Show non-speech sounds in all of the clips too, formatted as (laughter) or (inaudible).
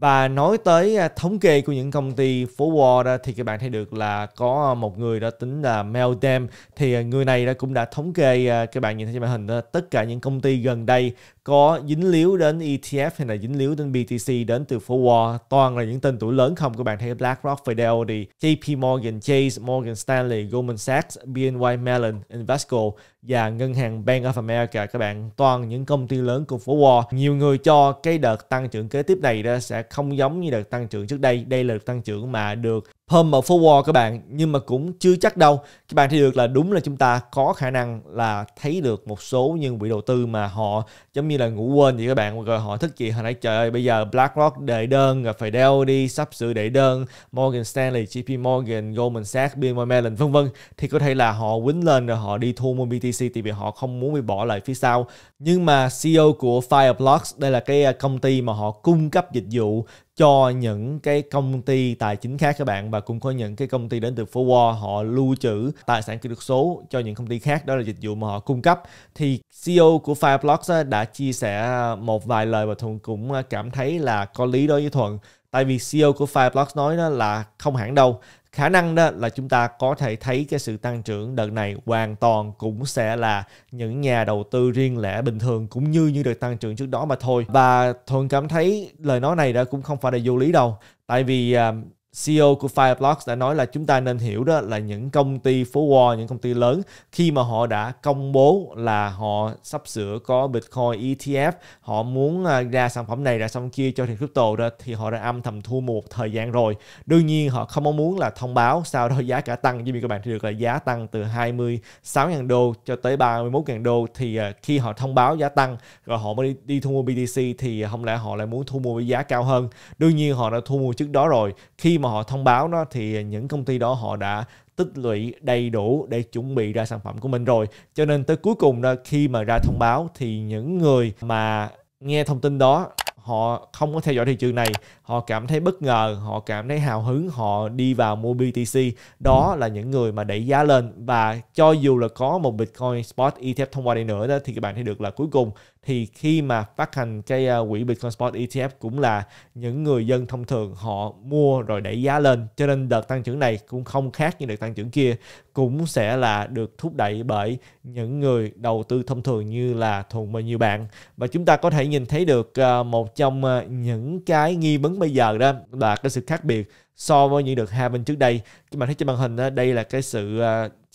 và nói tới à, thống kê của những công ty phố Wall đó, thì các bạn thấy được là có một người đó tính là Meldem thì à, người này đó cũng đã thống kê à, các bạn nhìn thấy trên màn hình đó, tất cả những công ty gần đây có dính líu đến ETF hay là dính líu đến BTC đến từ phố Wall toàn là những tên tuổi lớn không các bạn thấy BlackRock, Fidelity, JP Morgan Chase, Morgan Stanley, Goldman Sachs, BNY Mellon, Invesco và ngân hàng Bank of America các bạn toàn những công ty lớn của phố Wall nhiều người cho cái đợt tăng trưởng kế tiếp này đó sẽ không giống như đợt tăng trưởng trước đây đây là đợt tăng trưởng mà được Perm ở forward các bạn nhưng mà cũng chưa chắc đâu. Các bạn thấy được là đúng là chúng ta có khả năng là thấy được một số những vị đầu tư mà họ giống như là ngủ quên vậy các bạn rồi họ thức dậy họ nói trời ơi bây giờ BlackRock đệ đơn rồi đi sắp sửa đệ đơn, Morgan Stanley, JP Morgan, Goldman Sachs, BNY Mellon vân vân thì có thể là họ quýnh lên rồi họ đi thu mua BTC thì vì họ không muốn bị bỏ lại phía sau. Nhưng mà CEO của Fireblocks đây là cái à, công ty mà họ cung cấp dịch vụ cho những cái công ty tài chính khác các bạn và cũng có những cái công ty đến từ Forward họ lưu trữ tài sản kỹ thuật số cho những công ty khác đó là dịch vụ mà họ cung cấp thì CEO của Fireblocks đã chia sẻ một vài lời và Thuận cũng à, cảm thấy là có lý đối với Thuận tại vì CEO của Fireblocks nói đó là không hẳn đâu khả năng đó là chúng ta có thể thấy cái sự tăng trưởng đợt này hoàn toàn cũng sẽ là những nhà đầu tư riêng lẻ bình thường cũng như như đợt tăng trưởng trước đó mà thôi và thuận cảm thấy lời nói này đã cũng không phải là vô lý đâu tại vì uh, CEO của Fireblocks đã nói là chúng ta nên hiểu đó là những công ty phố Wall, những công ty lớn khi mà họ đã công bố là họ sắp sửa có Bitcoin ETF, họ muốn à, ra sản phẩm này ra xong kia cho thị crypto đó thì họ đã âm thầm thu một thời gian rồi. Đương nhiên họ không muốn là thông báo sau đó giá cả tăng như các bạn thì được là giá tăng từ 26.000 đô cho tới 31.000 đô thì à, khi họ thông báo giá tăng rồi họ mới đi, đi thu mua BTC thì không lẽ họ lại muốn thu mua với giá cao hơn. Đương nhiên họ đã thu mua trước đó rồi. Khi mà mà họ thông báo nó thì những công ty đó họ đã tích lũy đầy đủ để chuẩn bị ra sản phẩm của mình rồi cho nên tới cuối cùng đó khi mà ra thông báo thì những người mà nghe thông tin đó họ không có theo dõi thị trường này họ cảm thấy bất ngờ họ cảm thấy hào hứng họ đi vào mua BTC đó là những người mà đẩy giá lên và cho dù là có một Bitcoin spot ETF thông qua đi nữa đó thì các bạn thấy được là cuối cùng thì khi mà phát hành cái ờ, quỹ Bitcoin Spot ETF cũng là những người dân thông thường họ mua rồi đẩy giá lên cho nên đợt tăng trưởng này cũng không khác như đợt tăng trưởng kia cũng sẽ là được thúc đẩy bởi những người đầu tư thông thường như là Thuận và nhiều bạn và chúng ta có thể nhìn thấy được ờ, một trong ờ, những cái nghi vấn bây giờ đó là cái sự khác biệt so với những đợt hai bên trước đây các bạn thấy trên màn hình đó, đây là cái sự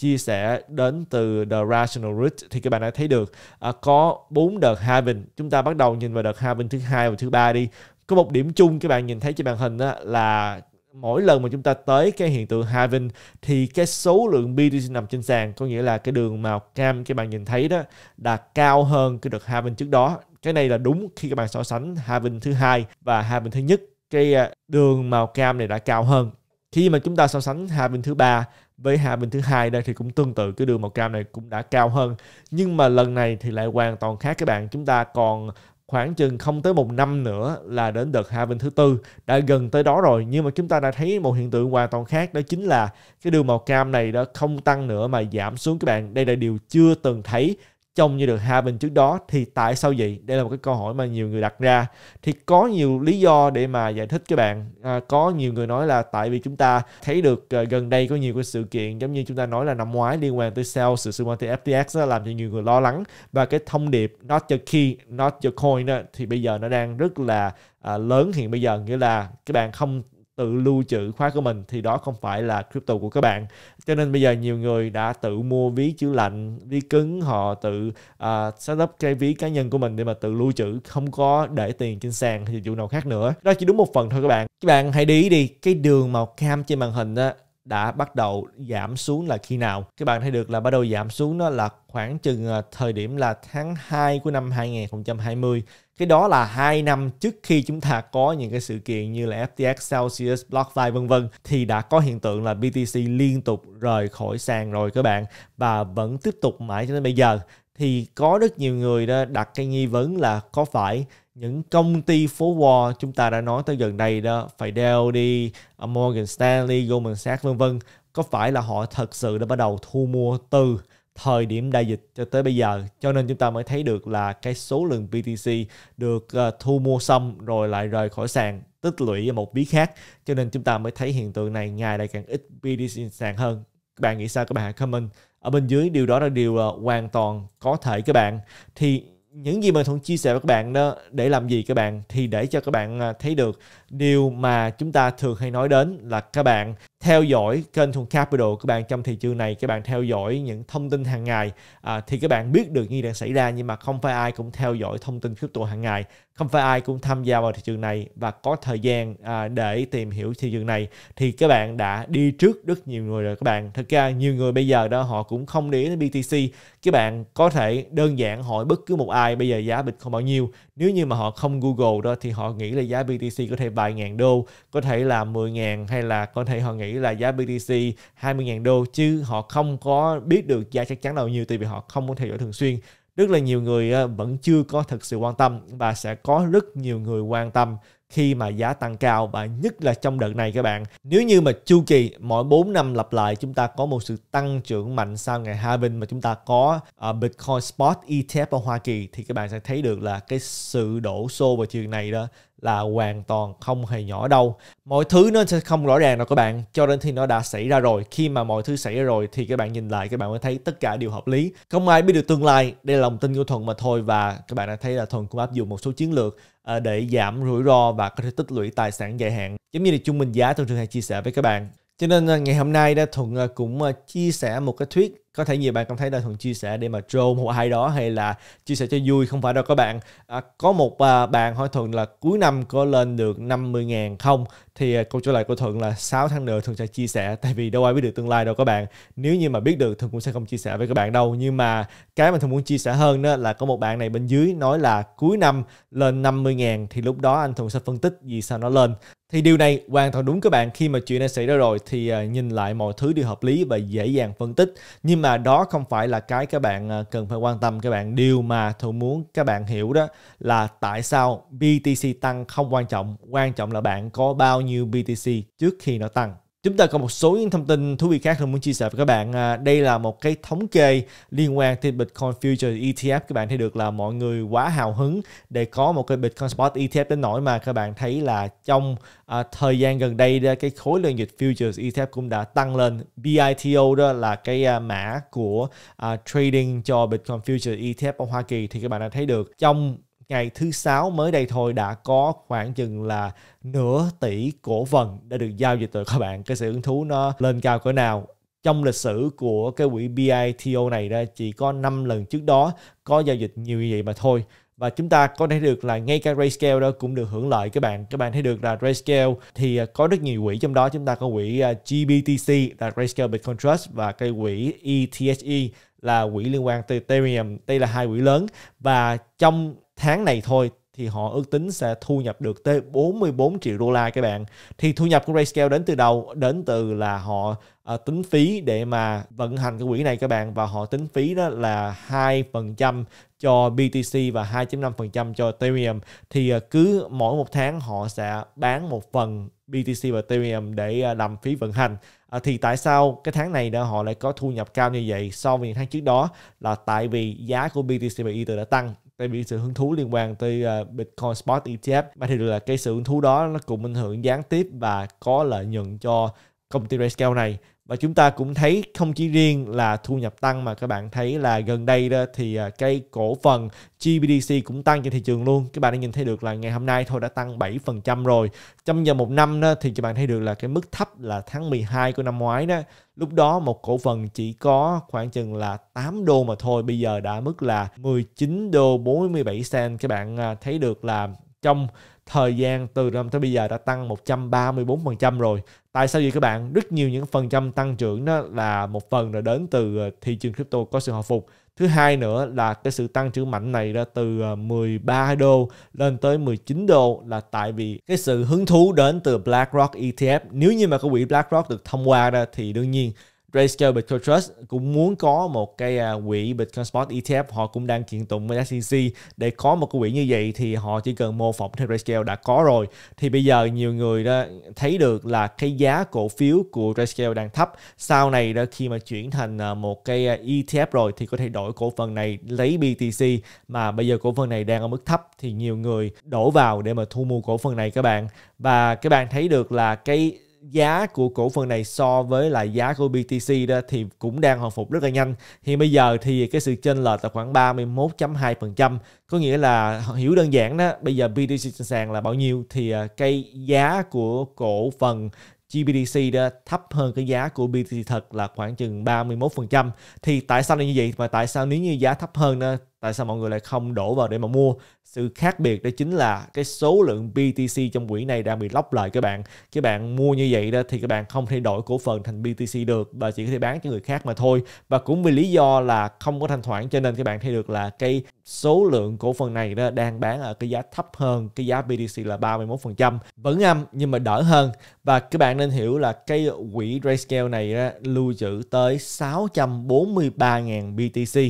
chia sẻ đến từ The Rational Root thì các bạn đã thấy được à, có bốn đợt halving. Chúng ta bắt đầu nhìn vào đợt halving thứ hai và thứ ba đi. Có một điểm chung các bạn nhìn thấy trên màn hình đó là mỗi lần mà chúng ta tới cái hiện tượng halving thì cái số lượng BTC nằm trên sàn có nghĩa là cái đường màu cam các bạn nhìn thấy đó đã cao hơn cái đợt halving trước đó. Cái này là đúng khi các bạn so sánh halving thứ hai và halving thứ nhất cái à, đường màu cam này đã cao hơn khi mà chúng ta so sánh halving thứ ba với hai bên thứ hai đây thì cũng tương tự cái đường màu cam này cũng đã cao hơn nhưng mà lần này thì lại hoàn toàn khác các bạn chúng ta còn khoảng chừng không tới một năm nữa là đến đợt hạ bình thứ tư đã gần tới đó rồi nhưng mà chúng ta đã thấy một hiện tượng hoàn toàn khác đó chính là cái đường màu cam này đã không tăng nữa mà giảm xuống các bạn đây là điều chưa từng thấy trông như được bình trước đó thì tại sao vậy đây là một cái câu hỏi mà nhiều người đặt ra thì có nhiều lý do để mà giải thích các bạn à, có nhiều người nói là tại vì chúng ta thấy được à, gần đây có nhiều cái sự kiện giống như chúng ta nói là năm ngoái liên quan tới sale sự sự quan tới FTX đó, làm cho nhiều người lo lắng và cái thông điệp not your key not your coin đó, thì bây giờ nó đang rất là à, lớn hiện bây giờ nghĩa là các bạn không tự lưu trữ khóa của mình thì đó không phải là crypto của các bạn cho nên bây giờ nhiều người đã tự mua ví chữ lạnh ví cứng họ tự uh, à, setup cái ví cá nhân của mình để mà tự lưu trữ không có để tiền trên sàn hay dịch vụ nào khác nữa đó chỉ đúng một phần thôi các bạn các bạn hãy đi đi cái đường màu cam trên màn hình á đã bắt đầu giảm xuống là khi nào. Các bạn thấy được là bắt đầu giảm xuống đó là khoảng chừng ờ, thời điểm là tháng 2 của năm 2020. Cái đó là 2 năm trước khi chúng ta có những cái sự kiện như là FTX, Celsius, BlockFi vân vân thì đã có hiện tượng là BTC liên tục rời khỏi sàn rồi các bạn và vẫn tiếp tục mãi cho đến bây giờ thì có rất nhiều người đó đặt cái nghi vấn là có phải những công ty phố Wall chúng ta đã nói tới gần đây đó Fidelity, à, Morgan Stanley Goldman Sachs vân vân có phải là họ thật sự đã bắt đầu thu mua từ thời điểm đại dịch cho tới bây giờ cho nên chúng ta mới thấy được là cái số lượng BTC được ờ, thu mua xong rồi lại rời khỏi sàn tích lũy ở một bí khác cho nên chúng ta mới thấy hiện tượng này ngày lại càng ít BTC sàn hơn các bạn nghĩ sao các bạn hãy comment ở bên dưới điều đó là điều ờ, hoàn toàn có thể các bạn thì những gì mà thuận chia sẻ với các bạn đó để làm gì các bạn thì để cho các bạn à, thấy được điều mà chúng ta thường hay nói đến là các bạn theo dõi kênh thuận capital các bạn trong thị trường này các bạn theo dõi những thông tin hàng ngày à, thì các bạn biết được gì đang xảy ra nhưng mà không phải ai cũng theo dõi thông tin crypto hàng ngày không phải ai cũng tham gia vào thị trường này và có thời gian à, để tìm hiểu thị trường này thì các bạn đã đi trước rất nhiều người rồi các bạn thật ra nhiều người bây giờ đó họ cũng không để đến BTC các bạn có thể đơn giản hỏi bất cứ một ai bây giờ giá Bitcoin bao nhiêu nếu như mà họ không Google đó thì họ nghĩ là giá BTC có thể vài ngàn đô có thể là 10 ngàn hay là có thể họ nghĩ là giá BTC 20 ngàn đô chứ họ không có biết được giá chắc chắn bao nhiêu tại vì họ không có theo dõi thường xuyên rất là nhiều người ờ, vẫn chưa có thực sự quan tâm và sẽ có rất nhiều người quan tâm khi mà giá tăng cao và nhất là trong đợt này các bạn. Nếu như mà chu kỳ mỗi 4 năm lặp lại chúng ta có một sự tăng trưởng mạnh sau ngày hai bên mà chúng ta có ờ, Bitcoin Spot ETF ở Hoa Kỳ thì các bạn sẽ thấy được là cái sự đổ xô vào trường này đó là hoàn toàn không hề nhỏ đâu. Mọi thứ nó sẽ không rõ ràng đâu các bạn, cho đến khi nó đã xảy ra rồi. Khi mà mọi thứ xảy ra rồi thì các bạn nhìn lại các bạn mới thấy tất cả đều hợp lý. Không ai biết được tương lai, đây là lòng tin của thuận mà thôi và các bạn đã thấy là thuận cũng áp dụng một số chiến lược ờ, để giảm rủi ro và có thể tích lũy tài sản dài hạn. Giống như là trung bình giá thường thường hay chia sẻ với các bạn. Cho nên ờ, ngày hôm nay đã Thuận ờ, cũng chia sẻ một cái thuyết có thể nhiều bạn cảm thấy đơn thuần chia sẻ để mà troll một ai đó hay là chia sẻ cho vui không phải đâu các bạn à, có một à, bạn hỏi thường là cuối năm có lên được 50 ngàn không thì à, câu trả lời của thuận là 6 tháng nữa thường sẽ chia sẻ tại vì đâu ai biết được tương lai đâu các bạn nếu như mà biết được thường cũng sẽ không chia sẻ với các bạn đâu nhưng mà cái mà thường muốn chia sẻ hơn đó là có một bạn này bên dưới nói là cuối năm lên 50 ngàn thì lúc đó anh thuận sẽ phân tích vì sao nó lên thì điều này hoàn toàn đúng các bạn khi mà chuyện này xảy ra rồi thì à, nhìn lại mọi thứ đều hợp lý và dễ dàng phân tích nhưng mà đó không phải là cái các bạn ờ, cần phải quan tâm các bạn điều mà tôi muốn các bạn hiểu đó là tại sao BTC tăng không quan trọng quan trọng là bạn có bao nhiêu BTC trước khi nó tăng Chúng ta có một số những thông tin thú vị khác tôi muốn chia sẻ với các bạn. À, đây là một cái thống kê liên quan tới Bitcoin Future ETF. Các bạn thấy được là mọi người quá hào hứng để có một cái Bitcoin Spot ETF đến nỗi mà các bạn thấy là trong à, thời gian gần đây cái khối lượng dịch Futures ETF cũng đã tăng lên. BITO đó là cái à, mã của à, trading cho Bitcoin Future ETF ở Hoa Kỳ thì các bạn đã thấy được trong ngày thứ sáu mới đây thôi đã có khoảng chừng là nửa tỷ cổ phần đã được giao dịch rồi các bạn cái sự hứng thú nó lên cao cỡ nào trong lịch sử của cái quỹ BITO này đó chỉ có 5 lần trước đó có giao dịch nhiều như vậy mà thôi và chúng ta có thể được là ngay cả Grayscale đó cũng được hưởng lợi các bạn các bạn thấy được là Grayscale thì à, có rất nhiều quỹ trong đó chúng ta có quỹ à, GBTC là Grayscale Bitcoin Trust và cái quỹ ETHE là quỹ liên quan tới Ethereum đây là hai quỹ lớn và trong tháng này thôi thì họ ước tính sẽ thu nhập được tới 44 triệu đô la các bạn. Thì thu nhập của RayScale đến từ đầu đến từ là họ uh, tính phí để mà vận hành cái quỹ này các bạn và họ tính phí đó là 2% cho BTC và 2.5% cho Ethereum thì uh, cứ mỗi một tháng họ sẽ bán một phần BTC và Ethereum để uh, làm phí vận hành. À, thì tại sao cái tháng này đã họ lại có thu nhập cao như vậy so với những tháng trước đó là tại vì giá của BTC và Ether đã tăng tại vì sự hứng thú liên quan tới uh, Bitcoin Spot ETF mà thì là cái sự hứng thú đó nó cũng ảnh hưởng gián tiếp và có lợi nhuận cho công ty Rayscale này và chúng ta cũng thấy không chỉ riêng là thu nhập tăng mà các bạn thấy là gần đây đó thì ờ, cái cổ phần GBDC cũng tăng trên thị trường luôn. Các bạn đã nhìn thấy được là ngày hôm nay thôi đã tăng 7% rồi. Trong vòng một năm đó thì các bạn thấy được là cái mức thấp là tháng 12 của năm ngoái đó Lúc đó một cổ phần chỉ có khoảng chừng là 8 đô mà thôi, bây giờ đã mức là 19 đô 47 cent. Các bạn à, thấy được là trong thời gian từ năm tới bây giờ đã tăng 134% rồi tại sao vậy các bạn rất nhiều những phần trăm tăng trưởng đó là một phần là đến từ ờ, thị trường crypto có sự hồi phục thứ hai nữa là cái sự tăng trưởng mạnh này ra từ 13 ờ, đô lên tới 19 đô là tại vì cái sự hứng thú đến từ BlackRock ETF nếu như mà cái quỹ BlackRock được thông qua ra thì đương nhiên Grayscale Bitcoin Trust cũng muốn có một cái à, quỹ Bitcoin Spot ETF họ cũng đang kiện tụng với SEC để có một cái quỹ như vậy thì họ chỉ cần mô phỏng theo Grayscale đã có rồi thì bây giờ nhiều người đó thấy được là cái giá cổ phiếu của Grayscale đang thấp sau này đó khi mà chuyển thành à, một cái à, ETF rồi thì có thể đổi cổ phần này lấy BTC mà bây giờ cổ phần này đang ở mức thấp thì nhiều người đổ vào để mà thu mua cổ phần này các bạn và các bạn thấy được là cái giá của cổ phần này so với lại giá của BTC đó thì cũng đang hồi phục rất là nhanh. Hiện bây giờ thì cái sự chênh lệch là khoảng 31.2%, có nghĩa là hiểu đơn giản đó, bây giờ BTC trên sàn là bao nhiêu thì à, cái giá của cổ phần GBDC đó thấp hơn cái giá của BTC thật là khoảng chừng 31%. Thì tại sao là như vậy? Và tại sao nếu như giá thấp hơn đó, tại sao mọi người lại không đổ vào để mà mua sự khác biệt đó chính là cái số lượng BTC trong quỹ này đang bị lóc lại các bạn các bạn mua như vậy đó thì các bạn không thể đổi cổ phần thành BTC được và chỉ có thể bán cho người khác mà thôi và cũng vì lý do là không có thanh khoản cho nên các bạn thấy được là cái số lượng cổ phần này đó đang bán ở cái giá thấp hơn cái giá BTC là 31% vẫn âm nhưng mà đỡ hơn và các bạn nên hiểu là cái quỹ Grayscale này đó, lưu trữ tới 643.000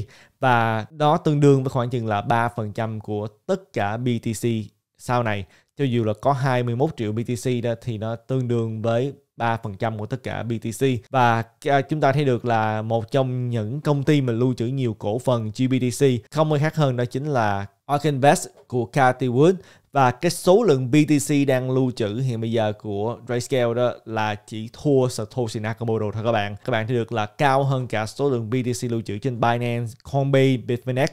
BTC và đó tương đương với khoảng chừng là 3% của tất cả BTC sau này cho dù là có 21 triệu BTC đó thì nó tương đương với 3% của tất cả BTC và à, chúng ta thấy được là một trong những công ty mà lưu trữ nhiều cổ phần GBTC không ai khác hơn đó chính là Ark Invest của Cathy Wood và cái số lượng BTC đang lưu trữ hiện bây giờ của Grayscale đó là chỉ thua Satoshi Nakamoto thôi các bạn. Các bạn thấy được là cao hơn cả số lượng BTC lưu trữ trên Binance, Coinbase, Bitfinex,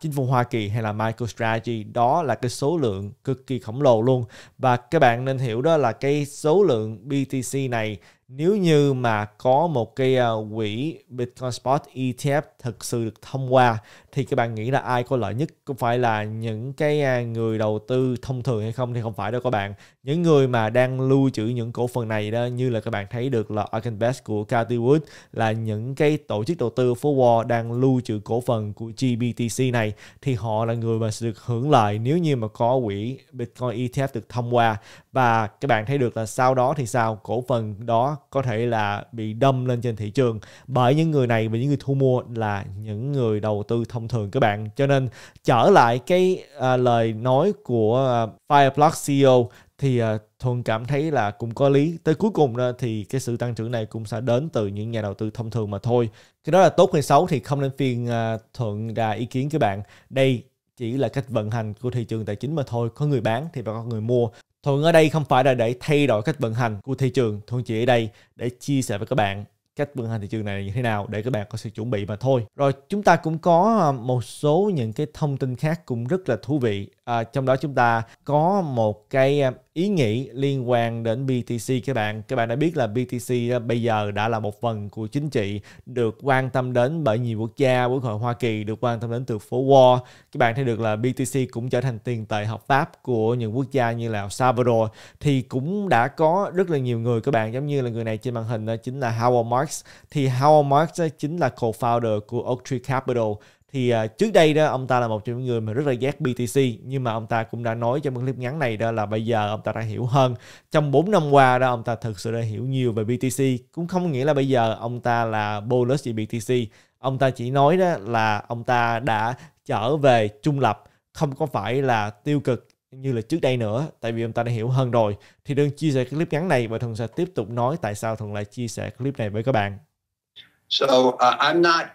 chính phủ Hoa Kỳ hay là MicroStrategy. Đó là cái số lượng cực kỳ khổng lồ luôn. Và các bạn nên hiểu đó là cái số lượng BTC này nếu như mà có một cái ờ, quỹ Bitcoin Spot ETF thực sự được thông qua thì các bạn nghĩ là ai có lợi nhất có phải là những cái à, người đầu tư thông thường hay không thì không phải đâu các bạn những người mà đang lưu trữ những cổ phần này đó như là các bạn thấy được là Arkenvest của Cathy Wood là những cái tổ chức đầu tư phố Wall đang lưu trữ cổ phần của GBTC này thì họ là người mà sẽ được hưởng lợi nếu như mà có quỹ Bitcoin ETF được thông qua và các bạn thấy được là sau đó thì sao cổ phần đó có thể là bị đâm lên trên thị trường bởi những người này và những người thu mua là những người đầu tư thông thường các bạn cho nên trở lại cái à, lời nói của à, Fireblocks CEO thì uh, à, thuần cảm thấy là cũng có lý tới cuối cùng đó thì cái sự tăng trưởng này cũng sẽ đến từ những nhà đầu tư thông thường mà thôi cái đó là tốt hay xấu thì không nên phiền uh, thuận ra ý kiến các bạn đây chỉ là cách vận hành của thị trường tài chính mà thôi có người bán thì phải có người mua Thuận ở đây không phải là để thay đổi cách vận hành của thị trường, Thuận chỉ ở đây để chia sẻ với các bạn cách vận hành thị trường này như thế nào để các bạn có sự chuẩn bị mà thôi. Rồi chúng ta cũng có à, một số những cái thông tin khác cũng rất là thú vị à, trong đó chúng ta có một cái ờ, ý nghĩ liên quan đến BTC các bạn các bạn đã biết là BTC ờ, bây giờ đã là một phần của chính trị được quan tâm đến bởi nhiều quốc gia quốc hội Hoa Kỳ được quan tâm đến từ phố Wall các bạn thấy được là BTC cũng trở thành tiền tệ hợp pháp của những quốc gia như là El Salvador thì cũng đã có rất là nhiều người các bạn giống như là người này trên màn hình đó chính là Howard Marks thì Howard Marks chính là co-founder của Oaktree Capital thì uh, trước đây đó ông ta là một trong những người mà rất là ghét BTC nhưng mà ông ta cũng đã nói trong những clip ngắn này đó là bây giờ ông ta đã hiểu hơn trong 4 năm qua đó ông ta thực sự đã hiểu nhiều về BTC cũng không nghĩa là bây giờ ông ta là bullish về BTC ông ta chỉ nói đó là ông ta đã trở về trung lập không có phải là tiêu cực như là trước đây nữa tại vì ông ta đã hiểu hơn rồi thì đừng chia sẻ clip ngắn này và thuận sẽ tiếp tục nói tại sao thuận lại chia sẻ clip này với các bạn So uh, I'm not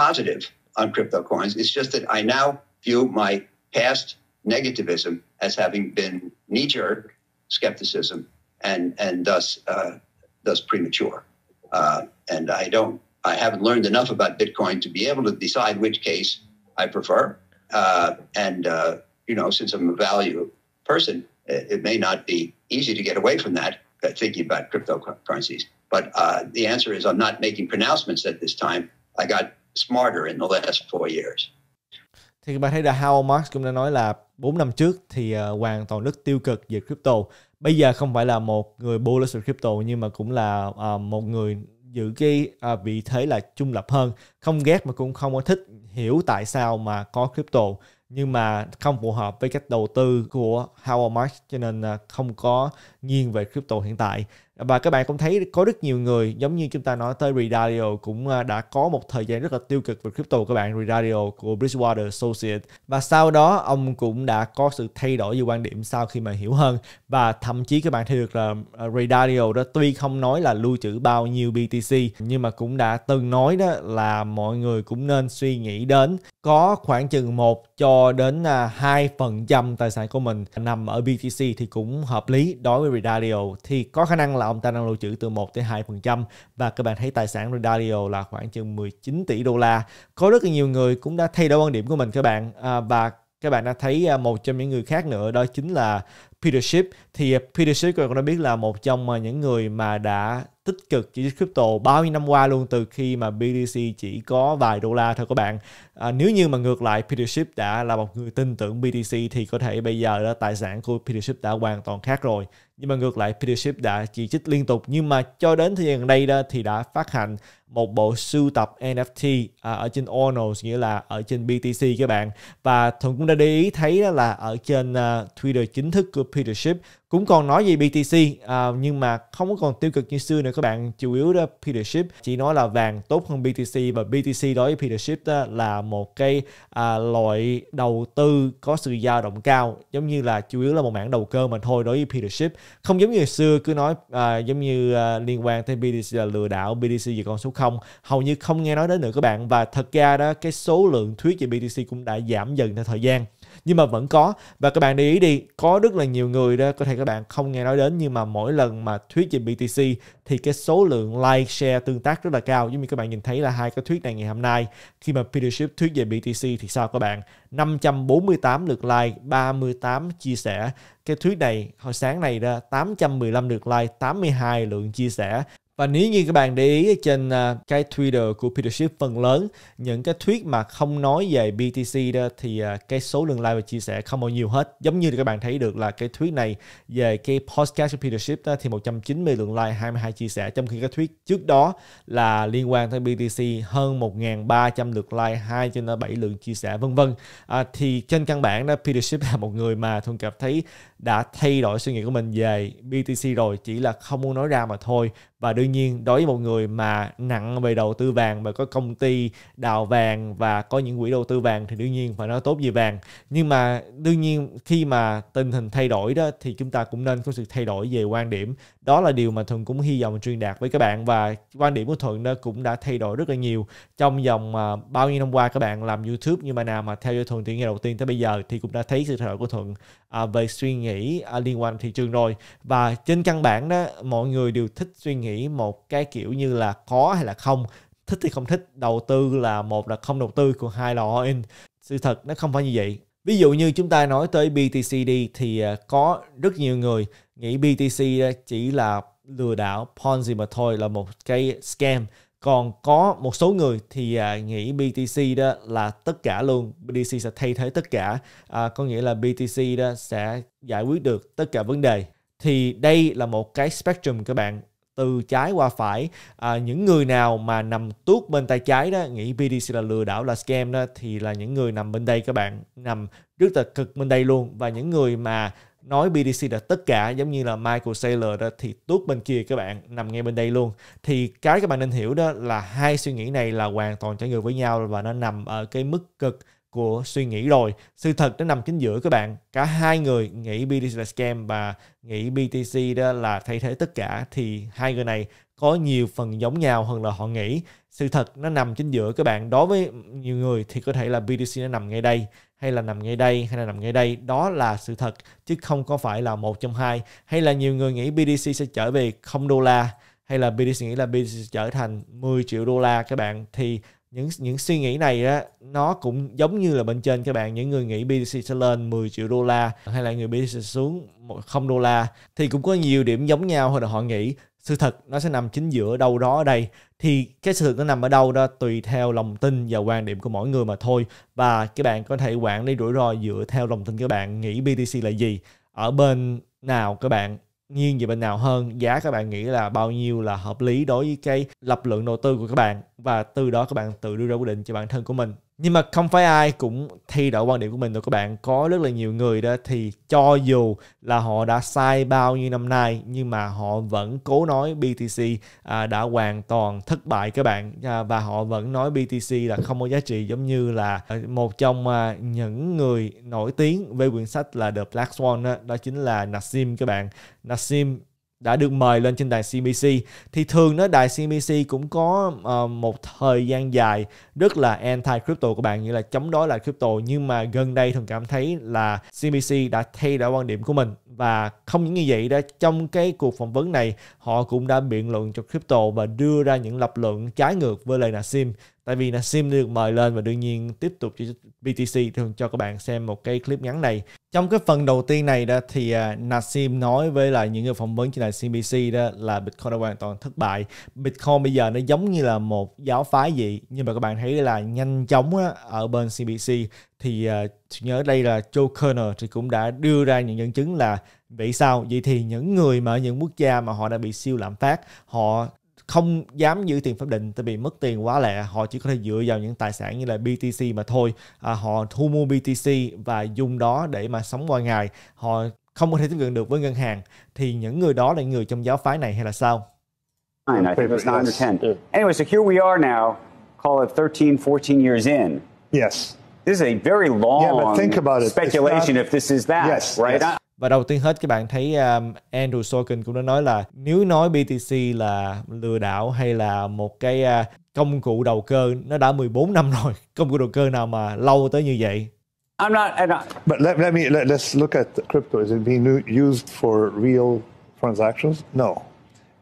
positive on crypto coins. It's just that I now view my past negativism as having been knee jerk skepticism and, and thus, uh, thus premature. Uh, and I don't, I haven't learned enough about Bitcoin to be able to decide which case I prefer. Uh, and, uh, you know, since I'm a value person, it, it may not be easy to get away from that uh, thinking about cryptocurrencies. But uh, the answer is I'm not making pronouncements at this time. I got smarter in the last four years. Thì bạn thấy là Howard Marks cũng đã nói là 4 năm trước thì uh, ờ, Hoàng toàn rất tiêu cực về crypto. Bây giờ không phải là một người bullish về crypto nhưng mà cũng là uh, một người giữ cái uh, vị thế là trung lập hơn. Không ghét mà cũng không có thích hiểu tại sao mà có crypto nhưng mà không phù hợp với cách đầu tư của Howard Marks cho nên không có nghiêng về crypto hiện tại và các bạn cũng thấy có rất nhiều người giống như chúng ta nói tới Redario cũng à, đã có một thời gian rất là tiêu cực về crypto của các bạn Redario của Bridgewater Associates và sau đó ông cũng đã có sự thay đổi về quan điểm sau khi mà hiểu hơn và thậm chí các bạn thấy được là à, Redario đó tuy không nói là lưu trữ bao nhiêu BTC nhưng mà cũng đã từng nói đó là mọi người cũng nên suy nghĩ đến có khoảng chừng 1 cho đến 2% à, tài sản của mình nằm ở BTC thì cũng hợp lý đối với Redario thì có khả năng là là ông ta đang lưu trữ từ 1 tới 2% và các bạn thấy tài sản Redalio là khoảng chừng 19 tỷ đô la. Có rất là nhiều người cũng đã thay đổi quan điểm của mình các bạn à, và các bạn đã thấy à, một trong những người khác nữa đó chính là Peter Schiff thì à, Peter Schiff các bạn đã biết là một trong à, những người mà đã tích cực chỉ crypto bao nhiêu năm qua luôn từ khi mà BTC chỉ có vài đô la thôi các bạn à, nếu như mà ngược lại Peter Schiff đã là một người tin tưởng BTC thì có thể bây giờ đó, tài sản của Peter Schiff đã hoàn toàn khác rồi nhưng mà ngược lại Peter Schiff đã chỉ trích liên tục nhưng mà cho đến thời gian gần đây đó thì đã phát hành một bộ sưu tập NFT à, ở trên Ornos nghĩa là ở trên BTC các bạn và Thuận cũng đã để ý thấy đó là ở trên uh, Twitter chính thức của Peter Schiff cũng còn nói về BTC à, nhưng mà không còn tiêu cực như xưa nữa các bạn chủ yếu đó Peter Schiff chỉ nói là vàng tốt hơn BTC và BTC đối với Peter Schiff đó là một cái à, loại đầu tư có sự dao động cao giống như là chủ yếu là một mảng đầu cơ mà thôi đối với Peter Schiff không giống như xưa cứ nói à, giống như à, liên quan tới BTC là lừa đảo BTC về con số không không hầu như không nghe nói đến nữa các bạn và thật ra đó cái số lượng thuyết về BTC cũng đã giảm dần theo thời gian nhưng mà vẫn có và các bạn để ý đi có rất là nhiều người đó có thể các bạn không nghe nói đến nhưng mà mỗi lần mà thuyết về BTC thì cái số lượng like share tương tác rất là cao giống như các bạn nhìn thấy là hai cái thuyết này ngày hôm nay khi mà Peter Schiff thuyết về BTC thì sao các bạn 548 lượt like 38 chia sẻ cái thuyết này hồi sáng này ra 815 lượt like 82 lượng chia sẻ và nếu như các bạn để ý trên à, cái Twitter của Peter Schiff phần lớn những cái tweet mà không nói về BTC đó thì à, cái số lượng like và chia sẻ không bao nhiêu hết. Giống như các bạn thấy được là cái tweet này về cái podcast của Peter Schiff đó thì 190 lượng like 22 chia sẻ trong khi cái tweet trước đó là liên quan tới BTC hơn 1.300 lượt like 2 trên nên à, 7 lượng chia sẻ vân vân. À, thì trên căn bản đó Peter Schiff là một người mà thường cảm thấy đã thay đổi suy nghĩ của mình về BTC rồi chỉ là không muốn nói ra mà thôi và đương nhiên đối với một người mà nặng về đầu tư vàng và có công ty đào vàng và có những quỹ đầu tư vàng thì đương nhiên phải nói tốt về vàng nhưng mà đương nhiên khi mà tình hình thay đổi đó thì chúng ta cũng nên có sự thay đổi về quan điểm đó là điều mà thuận cũng hy vọng truyền đạt với các bạn và quan điểm của thuận đó cũng đã thay đổi rất là nhiều trong vòng mà bao nhiêu năm qua các bạn làm youtube nhưng mà nào mà theo dõi thuận từ ngày đầu tiên tới bây giờ thì cũng đã thấy sự thay đổi của thuận à, về suy nghĩ nghĩ à, liên quan thị trường rồi và trên căn bản đó mọi người đều thích suy nghĩ một cái kiểu như là có hay là không thích thì không thích đầu tư là một là không đầu tư còn hai là all in sự thật nó không phải như vậy ví dụ như chúng ta nói tới BTC đi thì à, có rất nhiều người nghĩ BTC chỉ là lừa đảo Ponzi mà thôi là một cái scam còn có một số người thì à, nghĩ BTC đó là tất cả luôn BTC sẽ thay thế tất cả à, có nghĩa là BTC đó sẽ giải quyết được tất cả vấn đề thì đây là một cái spectrum các bạn từ trái qua phải à, những người nào mà nằm tuốt bên tay trái đó nghĩ BTC là lừa đảo là scam đó thì là những người nằm bên đây các bạn nằm rất là cực bên đây luôn và những người mà nói BTC là tất cả giống như là Michael Saylor đó thì tuốt bên kia các bạn nằm ngay bên đây luôn thì cái các bạn nên hiểu đó là hai suy nghĩ này là hoàn toàn trái ngược với nhau và nó nằm ở cái mức cực của suy nghĩ rồi sự thật nó nằm chính giữa các bạn cả hai người nghĩ BTC là scam và nghĩ BTC đó là thay thế tất cả thì hai người này có nhiều phần giống nhau hơn là họ nghĩ sự thật nó nằm chính giữa các bạn đối với nhiều người thì có thể là BTC nó nằm ngay đây hay là nằm ngay đây hay là nằm ngay đây đó là sự thật chứ không có phải là một trong hai hay là nhiều người nghĩ BDC sẽ trở về không đô la hay là BDC nghĩ là BTC trở thành 10 triệu đô la các bạn thì những những suy nghĩ này á nó cũng giống như là bên trên các bạn những người nghĩ BTC sẽ lên 10 triệu đô la hay là người BTC xuống 0 đô la thì cũng có nhiều điểm giống nhau là họ nghĩ sự thật nó sẽ nằm chính giữa đâu đó ở đây thì cái sự thật nó nằm ở đâu đó tùy theo lòng tin và quan điểm của mỗi người mà thôi và các bạn có thể quản lý rủi ro dựa theo lòng tin các bạn nghĩ BTC là gì ở bên nào các bạn nghiêng về bên nào hơn giá các bạn nghĩ là bao nhiêu là hợp lý đối với cái lập lượng đầu tư của các bạn và từ đó các bạn tự đưa ra quyết định cho bản thân của mình nhưng mà không phải ai cũng thay đổi quan điểm của mình đâu các bạn có rất là nhiều người đó thì cho dù là họ đã sai bao nhiêu năm nay nhưng mà họ vẫn cố nói BTC à, đã hoàn toàn thất bại các bạn à, và họ vẫn nói BTC là không có giá trị giống như là à, một trong à, những người nổi tiếng về quyển sách là The Black Swan đó, đó chính là Nassim các bạn Nassim đã được mời lên trên đài CBC thì thường đó đài CBC cũng có uh, một thời gian dài rất là anti crypto của bạn như là chống đối lại crypto nhưng mà gần đây thường cảm thấy là CBC đã thay đổi quan điểm của mình và không những như vậy đó trong cái cuộc phỏng vấn này họ cũng đã biện luận cho crypto và đưa ra những lập luận trái ngược với lời Nassim tại vì Nassim được mời lên và đương nhiên tiếp tục BTC thường cho các bạn xem một cái clip ngắn này trong cái phần đầu tiên này đó thì à, Nassim nói với lại những người phỏng vấn trên đài CNBC đó là Bitcoin đã hoàn toàn thất bại Bitcoin bây giờ nó giống như là một giáo phái gì nhưng mà các bạn thấy là nhanh chóng đó, ở bên CNBC thì uh, nhớ đây là Joe Kerner thì cũng đã đưa ra những nhân chứng là vì sao vậy thì những người mà ở những quốc gia mà họ đã bị siêu lạm phát họ không dám giữ tiền pháp định tại vì mất tiền quá lẹ họ chỉ có thể dựa vào những tài sản như là BTC mà thôi à, họ thu mua BTC và dùng đó để mà sống qua ngày họ không có thể tiếp cận được với ngân hàng thì những người đó là người trong giáo phái này hay là sao? Anyway, so here we are now, call it 13, 14 years in. Yes this is a very long yeah, but think about it. speculation not, if this is that, yes, right? Yes. Và đầu tiên hết các bạn thấy um, Andrew Sorkin cũng đã nói là nếu nói BTC là lừa đảo hay là một cái uh, công cụ đầu cơ nó đã 14 năm rồi, (laughs) công cụ đầu cơ nào mà lâu tới như vậy. I'm not, I'm not. But let, let me let, let's look at crypto. Is it being used for real transactions? No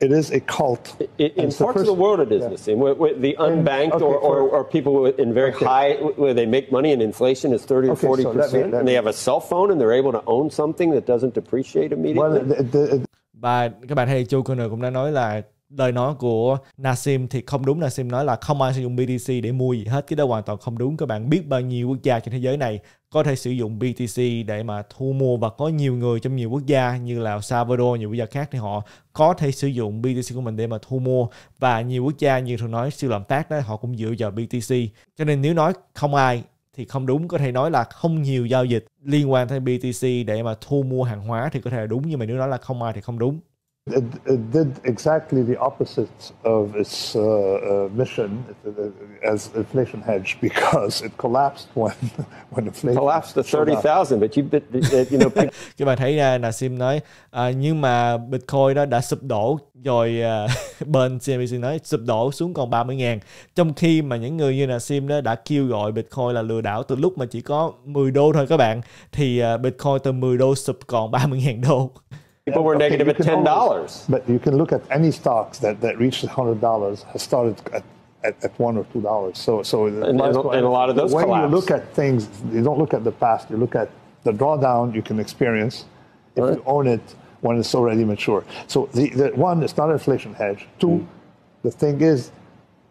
it is a cult. It, in parts of the world, it is yeah. the same. With, with the unbanked okay, or, or, or, people in very okay. high, where they make money and inflation is 30 okay, 40 so percent, me, and they have a cell phone and they're able to own something that doesn't depreciate immediately. Well, the, the, the... Và các bạn hay Joe Conner cũng đã nói là lời nói của Nassim thì không đúng Nassim nói là không ai sử dụng BTC để mua gì hết cái đó hoàn toàn không đúng các bạn biết bao nhiêu quốc gia trên thế giới này có thể sử dụng BTC để mà thu mua và có nhiều người trong nhiều quốc gia như là Salvador, nhiều quốc gia khác thì họ có thể sử dụng BTC của mình để mà thu mua và nhiều quốc gia như thường nói siêu lạm phát đó họ cũng dựa vào BTC cho nên nếu nói không ai thì không đúng có thể nói là không nhiều giao dịch liên quan tới BTC để mà thu mua hàng hóa thì có thể là đúng nhưng mà nếu nói là không ai thì không đúng It, it, did exactly the opposite of its uh, uh, mission uh, uh, as inflation hedge (laughs) because it collapsed when (laughs) when inflation collapsed to 30,000 but you bit uh, you know (laughs) các bạn thấy ra à, Nassim nói à, nhưng mà Bitcoin đó đã sụp đổ rồi à, bên CNBC nói sụp đổ xuống còn 30 ngàn trong khi mà những người như là sim đó đã kêu gọi Bitcoin là lừa đảo từ lúc mà chỉ có 10 đô thôi các bạn thì à, Bitcoin từ 10 đô sụp còn 30 ngàn đô People were okay, negative at ten dollars. But you can look at any stocks that that reached hundred dollars has started at, at, at, one or two dollars. So so and, and, and, a lot of those. When collapse. you look at things, you don't look at the past. You look at the drawdown you can experience if right. you own it when it's already mature. So the, the one, it's not an inflation hedge. 2 mm the thing is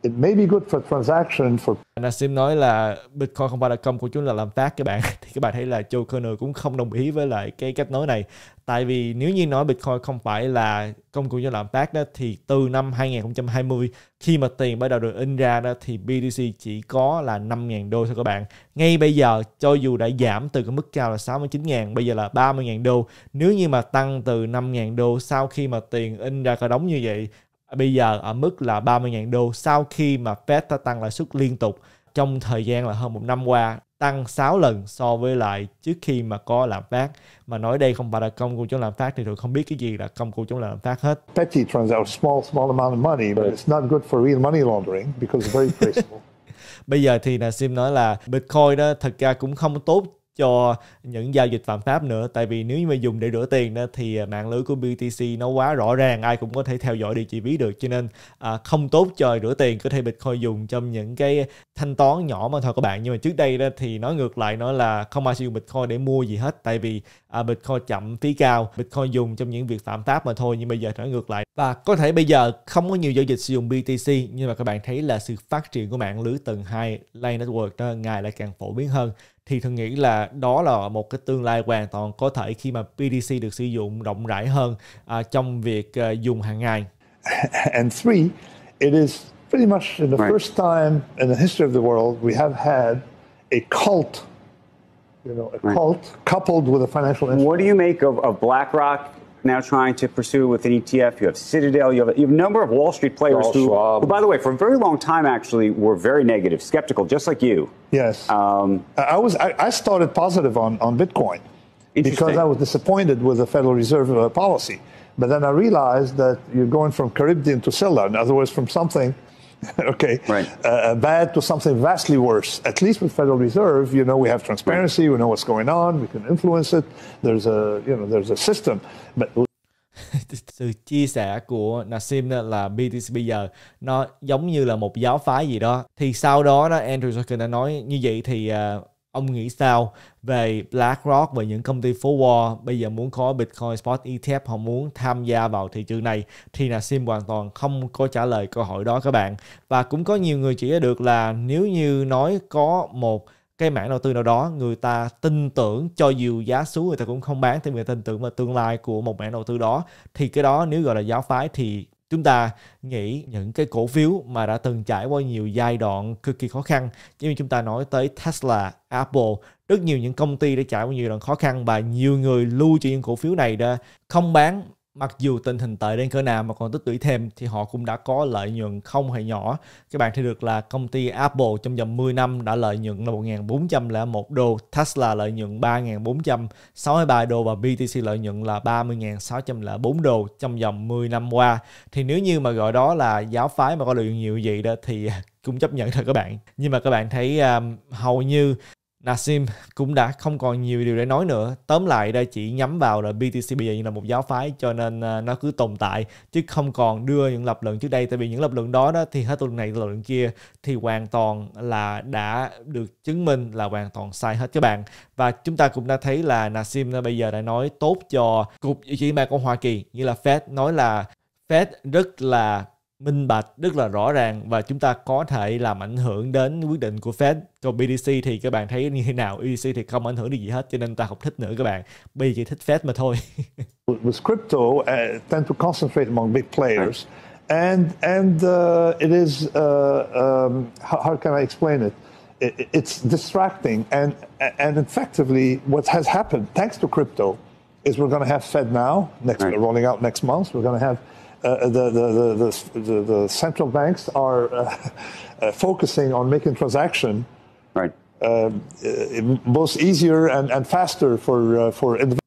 It may be good for transaction for... Nassim nói là Bitcoin không phải là công của chúng là làm phát các bạn. (laughs) Thì các bạn thấy là Joe Kerner cũng không đồng ý với lại cái cách nói này. Tại vì nếu như nói Bitcoin không phải là công cụ cho làm phát đó thì từ năm 2020 khi mà tiền bắt đầu được in ra đó thì BTC chỉ có là 5.000 đô thôi các bạn. Ngay bây giờ cho dù đã giảm từ cái mức cao là 69.000 bây giờ là 30.000 đô. Nếu như mà tăng từ 5.000 đô sau khi mà tiền in ra có đóng như vậy À, bây giờ ở mức là 30.000 đô sau khi mà Fed đã tăng lãi suất liên tục trong thời gian là hơn một năm qua tăng 6 lần so với lại trước khi mà có lạm phát mà nói đây không phải là công cụ chống lạm phát thì tôi không biết cái gì là công cụ chống lạm phát hết. Petty turns out small small amount of money but it's not good for real money laundering because it's very (laughs) traceable. Bây giờ thì là sim nói là Bitcoin đó thật ra cũng không tốt cho những giao dịch phạm pháp nữa tại vì nếu như mà dùng để rửa tiền đó thì à, mạng lưới của BTC nó quá rõ ràng ai cũng có thể theo dõi địa chỉ ví được cho nên à, không tốt cho rửa tiền có thể Bitcoin dùng trong những cái thanh toán nhỏ mà thôi các bạn nhưng mà trước đây đó thì nói ngược lại nó là không ai sử dụng Bitcoin để mua gì hết tại vì à, Bitcoin chậm phí cao Bitcoin dùng trong những việc phạm pháp mà thôi nhưng bây giờ nói ngược lại và có thể bây giờ không có nhiều giao dịch sử dụng BTC nhưng mà các bạn thấy là sự phát triển của mạng lưới tầng 2 Line Network đó ngày lại càng phổ biến hơn thì thường nghĩ là đó là một cái tương lai hoàn toàn có thể khi mà PDC được sử dụng rộng rãi hơn trong việc dùng hàng ngày. (laughs) And three, it is pretty much the right. first time in the history of the world we have had a cult you know, a right. cult coupled with a financial instrument. What do you make of, of BlackRock now trying to pursue with an ETF. You have Citadel. You have, you have a number of Wall Street players who, who, by the way, for a very long time actually were very negative, skeptical, just like you. Yes. Um, I was. I, I, started positive on on Bitcoin because I was disappointed with the Federal Reserve uh, policy. But then I realized that you're going from Caribbean to Silla, in other words, from something (laughs) okay, right. Uh, uh, bad to something vastly worse. At least with Federal Reserve, you know, we have transparency, we know what's going on, we can influence it. There's a, you know, there's a system. But (laughs) sự chia sẻ của Nassim là BTC bây giờ nó giống như là một giáo phái gì đó thì sau đó đó Andrew Sorkin đã nói như vậy thì ờ, ông nghĩ sao về BlackRock và những công ty phố Wall bây giờ muốn có Bitcoin Spot ETF họ muốn tham gia vào thị trường này thì là sim hoàn toàn không có trả lời câu hỏi đó các bạn và cũng có nhiều người chỉ ra được là nếu như nói có một cái mảng đầu tư nào đó người ta tin tưởng cho dù giá xuống người ta cũng không bán thì người ta tin tưởng vào tương lai của một mảng đầu tư đó thì cái đó nếu gọi là giáo phái thì chúng ta nghĩ những cái cổ phiếu mà đã từng trải qua nhiều giai đoạn cực kỳ khó khăn như chúng ta nói tới Tesla, Apple rất nhiều những công ty đã trải qua nhiều đoạn khó khăn và nhiều người lưu cho những cổ phiếu này đã không bán mặc dù tình hình tệ đến cỡ nào mà còn tích lũy thêm thì họ cũng đã có lợi nhuận không hề nhỏ. Các bạn thấy được là công ty Apple trong vòng 10 năm đã lợi nhuận là 1.401 đô, Tesla lợi nhuận 3.463 đô và BTC lợi nhuận là 30.604 đô trong vòng 10 năm qua. Thì nếu như mà gọi đó là giáo phái mà có lợi nhuận nhiều vậy đó thì (laughs) cũng chấp nhận thôi các bạn nhưng mà các bạn thấy um, hầu như Nassim cũng đã không còn nhiều điều để nói nữa. Tóm lại đây chỉ nhắm vào là BTC bây giờ như là một giáo phái cho nên à, nó cứ tồn tại chứ không còn đưa những lập luận trước đây tại vì những lập luận đó đó thì hết tuần này lập luận kia thì hoàn toàn là đã được chứng minh là hoàn toàn sai hết các bạn. Và chúng ta cũng đã thấy là Nassim bây giờ đã nói tốt cho cục dự trữ liên của Hoa Kỳ như là Fed nói là Fed rất là minh bạch rất là rõ ràng và chúng ta có thể làm ảnh hưởng đến quyết định của Fed. Còn BDC thì các bạn thấy như thế nào? BDC thì không ảnh hưởng được gì hết cho nên ta không thích nữa các bạn. Bây giờ chỉ thích Fed mà thôi. (laughs) With crypto, uh, tend to concentrate among big players and and uh, it is uh, um, how, how can I explain it? It's distracting and and effectively what has happened thanks to crypto is we're going to have Fed now next right. rolling out next month. We're going to have Uh, the, the, the, the, central banks are uh, (laughs) uh, focusing on making transaction right. both easier and, and faster for, for investors.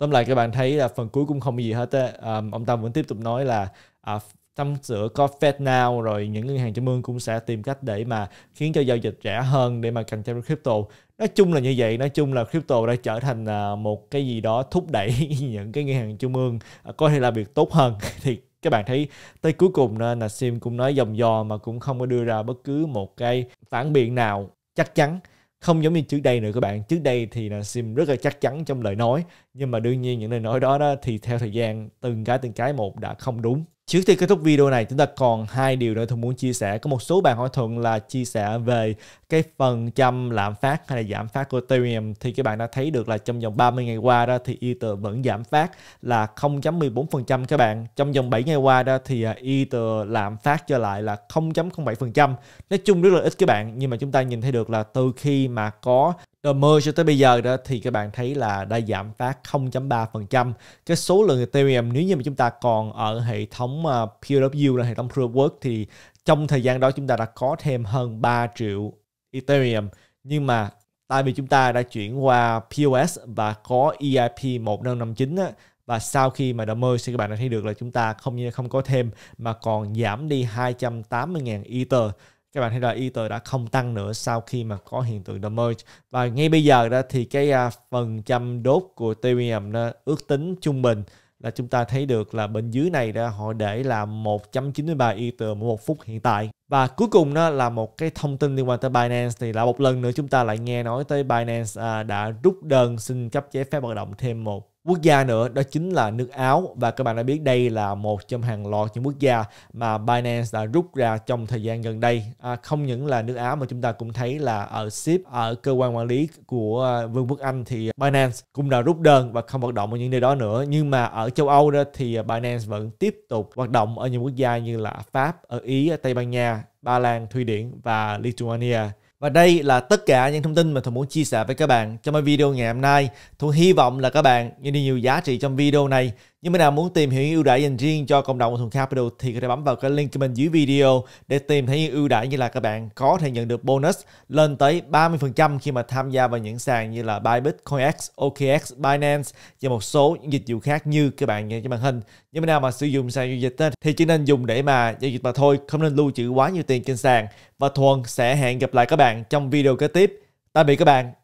Tóm lại các bạn thấy là phần cuối cũng không gì hết á. Um, ông Tâm vẫn tiếp tục nói là à, tâm sửa có Fed now rồi những ngân hàng trung ương cũng sẽ tìm cách để mà khiến cho giao dịch rẻ hơn để mà cạnh tranh với crypto nói chung là như vậy nói chung là crypto đã trở thành à, một cái gì đó thúc đẩy (laughs) những cái ngân hàng trung ương à, có thể là việc tốt hơn (laughs) thì các bạn thấy tới cuối cùng là Sim cũng nói dòng dò mà cũng không có đưa ra bất cứ một cái phản biện nào chắc chắn không giống như trước đây nữa các bạn trước đây thì là sim rất là chắc chắn trong lời nói nhưng mà đương nhiên những lời nói đó, đó thì theo thời gian từng cái từng cái một đã không đúng Trước khi kết thúc video này, chúng ta còn hai điều nữa tôi muốn chia sẻ. Có một số bạn hỏi thuận là chia sẻ về cái phần trăm lạm phát hay là giảm phát của Ethereum thì các bạn đã thấy được là trong vòng 30 ngày qua đó thì Ether vẫn giảm phát là 0.14% các bạn. Trong vòng 7 ngày qua đó thì à, Ether lạm phát trở lại là 0.07%. Nói chung rất là ít các bạn nhưng mà chúng ta nhìn thấy được là từ khi mà có rồi 10 cho tới bây giờ đó thì các bạn thấy là đã giảm phát 0.3%. Cái số lượng Ethereum nếu như mà chúng ta còn ở hệ thống à, POW là hệ thống Proof of Work thì trong thời gian đó chúng ta đã có thêm hơn 3 triệu Ethereum. Nhưng mà tại vì chúng ta đã chuyển qua POS và có EIP 1559 á, và sau khi mà đã mơ thì các bạn đã thấy được là chúng ta không như không có thêm mà còn giảm đi 280.000 Ether các bạn thấy là Ether đã không tăng nữa sau khi mà có hiện tượng The Merge và ngay bây giờ đó thì cái à, phần trăm đốt của Ethereum nó ước tính trung bình là chúng ta thấy được là bên dưới này đó họ để là 1.93 Ether mỗi một phút hiện tại. Và cuối cùng đó là một cái thông tin liên quan tới Binance thì là một lần nữa chúng ta lại nghe nói tới Binance à, đã rút đơn xin cấp giấy phép hoạt động thêm một quốc gia nữa đó chính là nước Áo và các bạn đã biết đây là một trong hàng loạt những quốc gia mà Binance đã rút ra trong thời gian gần đây à, không những là nước Áo mà chúng ta cũng thấy là ở ship ở cơ quan quản lý của Vương quốc Anh thì Binance cũng đã rút đơn và không hoạt động ở những nơi đó nữa nhưng mà ở châu Âu đó thì Binance vẫn tiếp tục hoạt động ở những quốc gia như là Pháp ở Ý ở Tây Ban Nha Ba Lan Thụy Điển và Lithuania và đây là tất cả những thông tin mà tôi muốn chia sẻ với các bạn trong video ngày hôm nay. tôi hy vọng là các bạn nhận được nhiều giá trị trong video này. Nhưng mà nào muốn tìm hiểu những ưu đãi dành riêng cho cộng đồng của Thuần Capital thì có thể bấm vào cái link của mình dưới video để tìm thấy những ưu đãi như là các bạn có thể nhận được bonus lên tới 30% khi mà tham gia vào những sàn như là Bybit, CoinX, OKX, Binance và một số những dịch vụ khác như các bạn nhìn trên màn hình. Nhưng mà nào mà sử dụng sàn giao dịch thì chỉ nên dùng để mà giao dịch mà thôi, không nên lưu trữ quá nhiều tiền trên sàn. Và Thuần sẽ hẹn gặp lại các bạn trong video kế tiếp. Tạm biệt các bạn.